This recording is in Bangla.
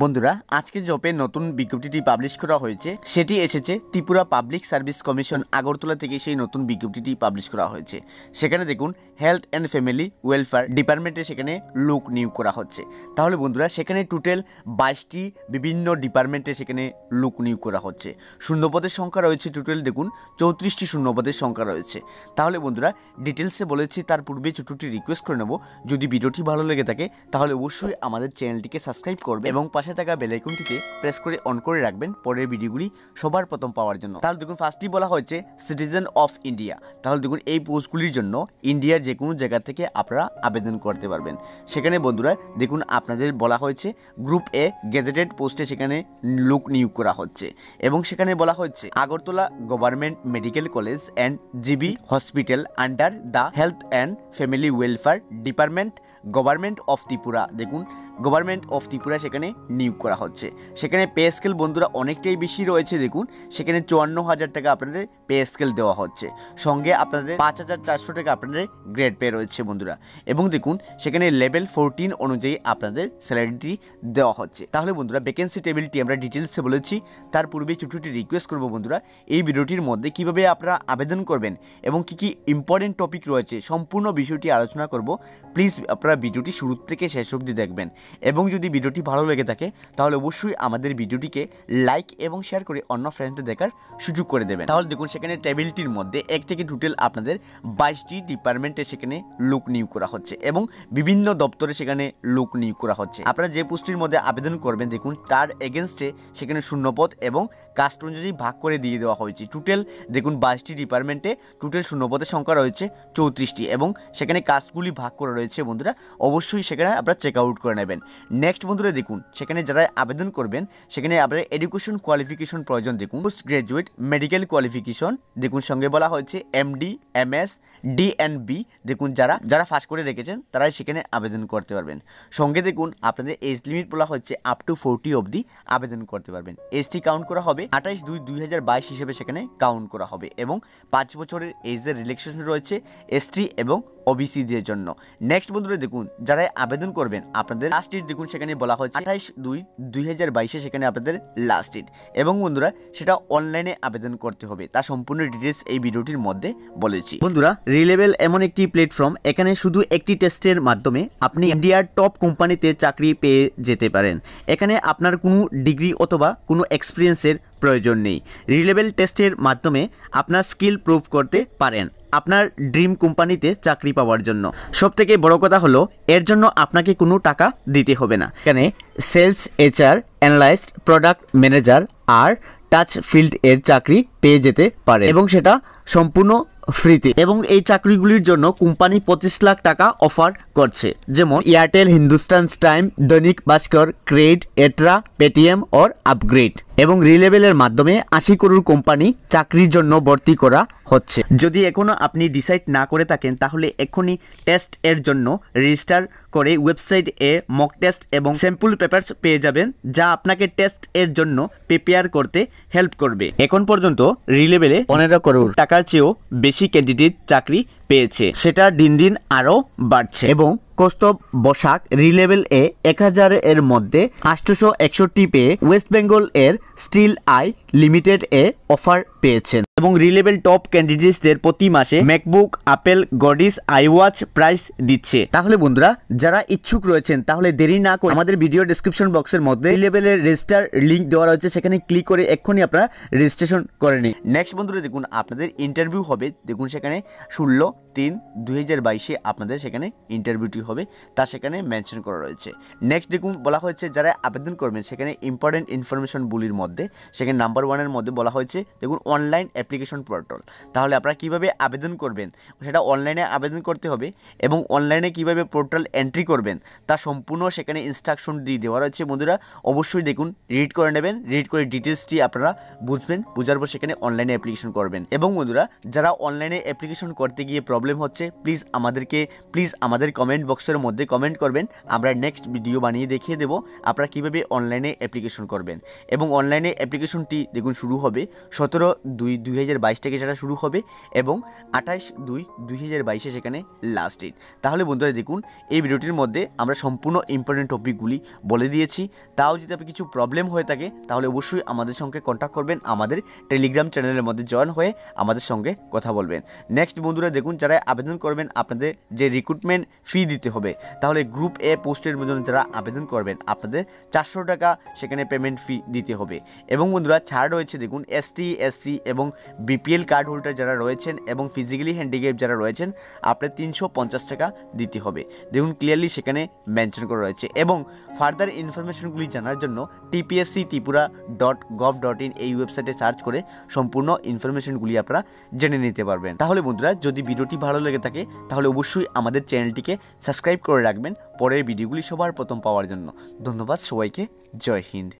বন্ধুরা আজকে জপে নতুন বিজ্ঞপ্তিটি পাবলিশ করা হয়েছে সেটি এসেছে Tripura public service commission Agartala থেকে সেই নতুন বিজ্ঞপ্তিটি পাবলিশ করা হয়েছে সেখানে দেখুন হেলথ অ্যান্ড ফ্যামিলি ওয়েলফেয়ার ডিপার্টমেন্টে সেখানে লোক নিয়োগ করা হচ্ছে তাহলে বন্ধুরা সেখানে টোটাল বাইশটি বিভিন্ন ডিপার্টমেন্টে সেখানে লোক নিয়োগ করা হচ্ছে শূন্যপদের সংখ্যা রয়েছে টোটাল দেখুন চৌত্রিশটি শূন্যপদের সংখ্যা রয়েছে তাহলে বন্ধুরা ডিটেলসে বলেছি তার পূর্বে ছোটটি রিকোয়েস্ট করে নেব যদি ভিডিওটি ভালো লেগে থাকে তাহলে অবশ্যই আমাদের চ্যানেলটিকে সাবস্ক্রাইব করবে এবং পাশে থাকা বেলাইকনটিতে প্রেস করে অন করে রাখবেন পরের ভিডিওগুলি সবার প্রথম পাওয়ার জন্য তাহলে দেখুন ফার্স্টই বলা হয়েছে সিটিজেন অফ ইন্ডিয়া তাহলে দেখুন এই পোস্টগুলির জন্য ইন্ডিয়ার যে কোনো জায়গা থেকে আপনারা আবেদন করতে পারবেন সেখানে বন্ধুরা দেখুন আপনাদের বলা হয়েছে গ্রুপ এ গেজেটেড পোস্টে সেখানে লোক নিয়োগ করা হচ্ছে এবং সেখানে বলা হয়েছে Agartala government medical college and GB hospital under the health and family welfare department government of Tripura দেখুন গভর্নমেন্ট অফ ত্রিপুরা সেখানে নিয়োগ করা হচ্ছে সেখানে পে স্কেল বন্ধুরা অনেকটাই বেশি রয়েছে দেখুন সেখানে চুয়ান্ন হাজার টাকা আপনাদের পে স্কেল দেওয়া হচ্ছে সঙ্গে আপনাদের পাঁচ হাজার চারশো টাকা আপনাদের গ্রেড পে রয়েছে বন্ধুরা এবং দেখুন সেখানে লেভেল ফোরটিন অনুযায়ী আপনাদের স্যালারিটি দেওয়া হচ্ছে তাহলে বন্ধুরা ভ্যাকেন্সি টেবিলটি আমরা ডিটেলসে বলেছি তার পূর্বে ছোটটি রিকোয়েস্ট করবো বন্ধুরা এই ভিডিওটির মধ্যে কিভাবে আপনারা আবেদন করবেন এবং কি কি ইম্পর্টেন্ট টপিক রয়েছে সম্পূর্ণ বিষয়টি আলোচনা করব প্লিজ আপনারা আপনারা ভিডিওটি শুরু থেকে শেষ অবধি দেখবেন এবং যদি ভিডিওটি ভালো লেগে থাকে তাহলে অবশ্যই আমাদের ভিডিওটিকে লাইক এবং শেয়ার করে অন্য ফ্রেন্ডসদের দেখার সুযোগ করে দেবেন তাহলে দেখুন সেখানে টেবিলটির মধ্যে এক থেকে টোটাল আপনাদের বাইশটি ডিপার্টমেন্টে সেখানে লোক নিয়োগ করা হচ্ছে এবং বিভিন্ন দপ্তরে সেখানে লোক নিয়োগ করা হচ্ছে আপনারা যে পোস্টটির মধ্যে আবেদন করবেন দেখুন তার এগেনস্টে সেখানে শূন্যপদ এবং কাস্ট অনুযায়ী ভাগ করে দিয়ে দেওয়া হয়েছে টোটাল দেখুন বাইশটি ডিপার্টমেন্টে টোটাল শূন্যপদের সংখ্যা রয়েছে চৌত্রিশটি এবং সেখানে কাস্টগুলি ভাগ করা রয়েছে বন্ধুরা অবশ্যই সেখানে আপনারা চেক আউট করে নেবেন নেক্সট বন্ধুরা দেখুন সেখানে যারা আবেদন করবেন সেখানে আপনার এডুকেশন কোয়ালিফিকেশন প্রয়োজন দেখুন পোস্ট গ্রাজুয়েট মেডিকেল কোয়ালিফিকেশন দেখুন সঙ্গে বলা হয়েছে এমডি এমএস ডিএনবি দেখুন যারা যারা ফাঁস করে রেখেছেন তারাই সেখানে আবেদন করতে পারবেন সঙ্গে দেখুন আপনাদের এজ লিমিট বলা হচ্ছে আপ টু ফোরটি অবধি আবেদন করতে পারবেন এসটি কাউন্ট করা হবে আঠাইশ দুই দুই হাজার বাইশ হিসেবে সেখানে কাউন্ট করা হবে এবং পাঁচ বছরের এজের রিলেকশন রয়েছে এসটি এবং ওবিসিদের জন্য নেক্সট বন্ধুরা দেখুন যারা আবেদন করবেন আপনাদের লাস্ট ডেট দেখুন সেখানে বলা হয়েছে আঠাইশ দুই দুই হাজার বাইশে সেখানে আপনাদের লাস্ট ডেট এবং বন্ধুরা সেটা অনলাইনে আবেদন করতে হবে তা সম্পূর্ণ ডিটেলস এই ভিডিওটির মধ্যে বলেছি বন্ধুরা রিলেবেল এমন একটি প্ল্যাটফর্ম এখানে শুধু একটি টেস্টের মাধ্যমে আপনি ইন্ডিয়ার টপ কোম্পানিতে চাকরি পেয়ে যেতে পারেন এখানে আপনার কোনো ডিগ্রি অথবা কোনো এক্সপিরিয়েন্সের প্রয়োজন নেই রিলেবেল টেস্টের মাধ্যমে আপনার স্কিল প্রুভ করতে পারেন আপনার ড্রিম কোম্পানিতে চাকরি পাওয়ার জন্য সব থেকে বড় কথা হলো এর জন্য আপনাকে কোনো টাকা দিতে হবে না এখানে sales HR analysed product manager আর টাচ ফিল্ড এর চাকরি পেয়ে যেতে পারে এবং সেটা সম্পূর্ণ ফ্রিতে এবং এই চাকরিগুলির জন্য কোম্পানি পঁচিশ লাখ টাকা অফার করছে যেমন এয়ারটেল হিন্দুস্তান টাইম দৈনিক ভাস্কর ক্রেড এট্রা পেটিএম ওর আপগ্রেড এবং রিলেবেলের মাধ্যমে আশি করোড় কোম্পানি চাকরির জন্য ভর্তি করা হচ্ছে যদি এখনও আপনি ডিসাইড না করে থাকেন তাহলে এখনই টেস্ট এর জন্য রেজিস্টার করে ওয়েবসাইট এ মক টেস্ট এবং স্যাম্পল পেপার্স পেয়ে যাবেন যা আপনাকে টেস্ট এর জন্য প্রিপেয়ার করতে হেল্প করবে এখন পর্যন্ত রিলেবেলে পনেরো করোড় টাকার চেয়েও বেশি ক্যান্ডিডেট চাকরি পেয়েছে সেটা দিন দিন আরও বাড়ছে এবং কস্তব বসাক রিলেভেল এ এক হাজার এর মধ্যে আষ্টশো একষট্টি পেয়ে ওয়েস্ট বেঙ্গল এর স্টিল আই লিমিটেড এ অফার পেয়েছেন এবং রিলেবেল টপ ক্যান্ডিডেটসদের প্রতি মাসে ম্যাকবুক আপেল গডিস আইওয়াচ প্রাইস দিচ্ছে তাহলে বন্ধুরা যারা ইচ্ছুক রয়েছেন তাহলে দেরি না করে আমাদের ভিডিও ডিসক্রিপশন বক্সের মধ্যে রিলেবেলের রেজিস্টার লিঙ্ক দেওয়া রয়েছে সেখানে ক্লিক করে এক্ষুনি আপনারা রেজিস্ট্রেশন করে নিন নেক্সট বন্ধুরা দেখুন আপনাদের ইন্টারভিউ হবে দেখুন সেখানে ষোলো তিন দুই হাজার বাইশে আপনাদের সেখানে ইন্টারভিউটি হবে তা সেখানে মেনশন করা রয়েছে নেক্সট দেখুন বলা হয়েছে যারা আবেদন করবেন সেখানে ইম্পর্টেন্ট ইনফরমেশনগুলির মধ্যে সেখানে নাম্বার ওয়ানের মধ্যে বলা হয়েছে দেখুন অনলাইন অ্যাপ্লিকেশন পোর্টাল তাহলে আপনারা কীভাবে আবেদন করবেন সেটা অনলাইনে আবেদন করতে হবে এবং অনলাইনে কীভাবে পোর্টাল এন্ট্রি করবেন তা সম্পূর্ণ সেখানে ইনস্ট্রাকশন দিয়ে দেওয়া রয়েছে বন্ধুরা অবশ্যই দেখুন রিড করে নেবেন রিড করে ডিটেলসটি আপনারা বুঝবেন বুঝার পর সেখানে অনলাইনে অ্যাপ্লিকেশন করবেন এবং বন্ধুরা যারা অনলাইনে অ্যাপ্লিকেশন করতে গিয়ে প্রবলেম হচ্ছে প্লিজ আমাদেরকে প্লিজ আমাদের কমেন্ট বক্সের মধ্যে কমেন্ট করবেন আমরা নেক্সট ভিডিও বানিয়ে দেখিয়ে দেবো আপনারা কীভাবে অনলাইনে অ্যাপ্লিকেশন করবেন এবং অনলাইনে অ্যাপ্লিকেশনটি দেখুন শুরু হবে সতেরো দুই দুই হাজার বাইশ থেকে সেটা শুরু হবে এবং আঠাশ দুই দুই হাজার বাইশে সেখানে লাস্ট ডেট তাহলে বন্ধুরা দেখুন এই ভিডিওটির মধ্যে আমরা সম্পূর্ণ ইম্পর্টেন্ট টপিকগুলি বলে দিয়েছি তাও যদি আপনি কিছু প্রবলেম হয়ে থাকে তাহলে অবশ্যই আমাদের সঙ্গে কন্ট্যাক্ট করবেন আমাদের টেলিগ্রাম চ্যানেলের মধ্যে জয়েন হয়ে আমাদের সঙ্গে কথা বলবেন নেক্সট বন্ধুরা দেখুন যারা আবেদন করবেন আপনাদের যে রিক্রুটমেন্ট ফি দিতে হবে তাহলে গ্রুপ এ পোস্টের জন্য যারা আবেদন করবেন আপনাদের চারশো টাকা সেখানে পেমেন্ট ফি দিতে হবে এবং বন্ধুরা ছাড় রয়েছে দেখুন এসটি এসসি এসসি এবং বিপিএল কার্ড হোল্ডার যারা রয়েছেন এবং ফিজিক্যালি হ্যান্ডিক্যাপ যারা রয়েছেন আপনার তিনশো পঞ্চাশ টাকা দিতে হবে দেখুন ক্লিয়ারলি সেখানে মেনশন করা রয়েছে এবং ফার্দার ইনফরমেশনগুলি জানার জন্য TPSC Tripura dot gov dot in এই ওয়েবসাইটে সার্চ করে সম্পূর্ণ ইনফরমেশনগুলি আপনারা জেনে নিতে পারবেন তাহলে বন্ধুরা যদি ভিডিওটি ভালো লেগে থাকে তাহলে অবশ্যই আমাদের চ্যানেলটিকে সাবস্ক্রাইব করে রাখবেন পরের ভিডিওগুলি সবার প্রথম পাওয়ার জন্য ধন্যবাদ সবাইকে জয় হিন্দ